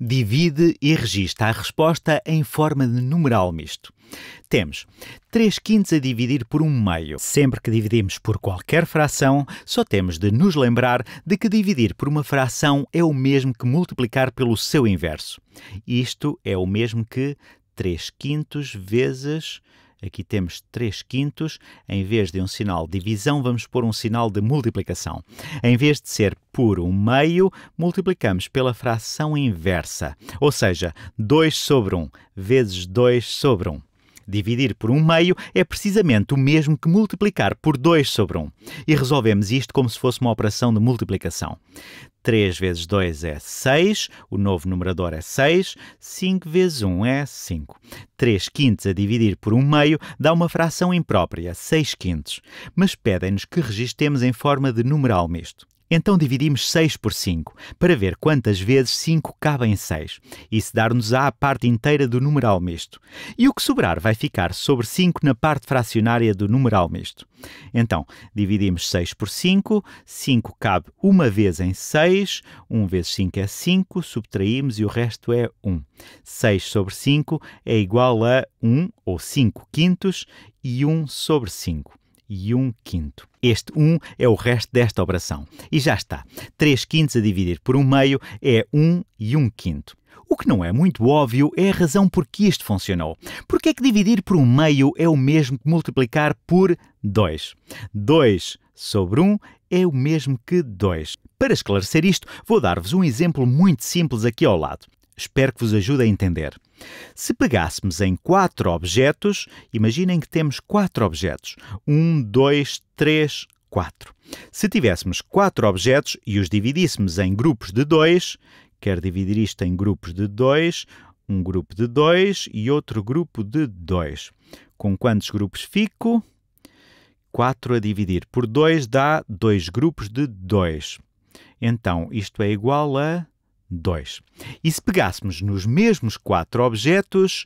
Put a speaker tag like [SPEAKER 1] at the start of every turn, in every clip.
[SPEAKER 1] divide e registra a resposta em forma de numeral misto. Temos 3 quintos a dividir por um meio. Sempre que dividimos por qualquer fração, só temos de nos lembrar de que dividir por uma fração é o mesmo que multiplicar pelo seu inverso. Isto é o mesmo que 3 quintos vezes Aqui temos 3 quintos. Em vez de um sinal de divisão, vamos pôr um sinal de multiplicação. Em vez de ser por 1 meio, multiplicamos pela fração inversa, ou seja, 2 sobre 1 vezes 2 sobre 1. Dividir por um meio é precisamente o mesmo que multiplicar por 2 sobre 1. Um. E resolvemos isto como se fosse uma operação de multiplicação. 3 vezes 2 é 6, o novo numerador é 6, 5 vezes 1 é 5. 3 quintos a dividir por 1 meio dá uma fração imprópria, 6 quintos, mas pedem-nos que registemos em forma de numeral misto. Então dividimos 6 por 5 para ver quantas vezes 5 cabe em 6. Isso dar nos a parte inteira do numeral misto. E o que sobrar vai ficar sobre 5 na parte fracionária do numeral misto. Então, dividimos 6 por 5, 5 cabe uma vez em 6, 1 vezes 5 é 5, subtraímos e o resto é 1. 6 sobre 5 é igual a 1, ou 5 quintos, e 1 sobre 5 e 1 um quinto. Este 1 um é o resto desta operação. E já está. 3 quintos a dividir por 1 um meio é 1 um e 1 um quinto. O que não é muito óbvio é a razão por que isto funcionou. Por que é que dividir por um meio é o mesmo que multiplicar por 2? 2 sobre 1 é o mesmo que 2. Para esclarecer isto, vou dar-vos um exemplo muito simples aqui ao lado. Espero que vos ajude a entender. Se pegássemos em quatro objetos, imaginem que temos quatro objetos. Um, dois, três, quatro. Se tivéssemos quatro objetos e os dividíssemos em grupos de dois, quer dividir isto em grupos de dois, um grupo de dois e outro grupo de dois. Com quantos grupos fico? 4 a dividir por 2 dá 2 grupos de 2. Então, isto é igual a 2. E se pegássemos nos mesmos quatro objetos,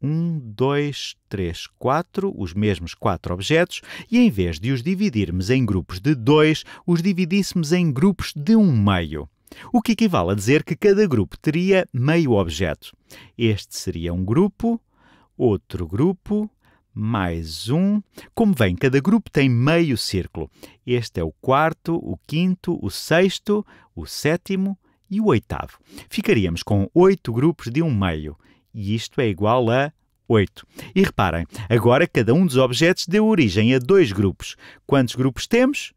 [SPEAKER 1] 1, 2, 3, 4, os mesmos quatro objetos, e em vez de os dividirmos em grupos de 2, os dividíssemos em grupos de um meio. O que equivale a dizer que cada grupo teria meio objeto. Este seria um grupo, outro grupo, mais um. Como vem, cada grupo tem meio círculo. Este é o quarto, o quinto, o sexto, o sétimo, e o oitavo. Ficaríamos com oito grupos de um meio, e isto é igual a 8. E reparem, agora cada um dos objetos deu origem a dois grupos. Quantos grupos temos?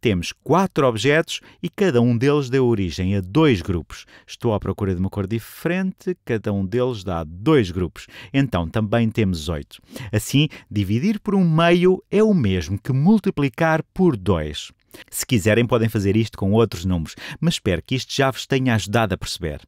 [SPEAKER 1] Temos quatro objetos e cada um deles deu origem a dois grupos. Estou à procura de uma cor diferente, cada um deles dá dois grupos. Então também temos oito. Assim, dividir por um meio é o mesmo que multiplicar por dois. Se quiserem, podem fazer isto com outros números, mas espero que isto já vos tenha ajudado a perceber.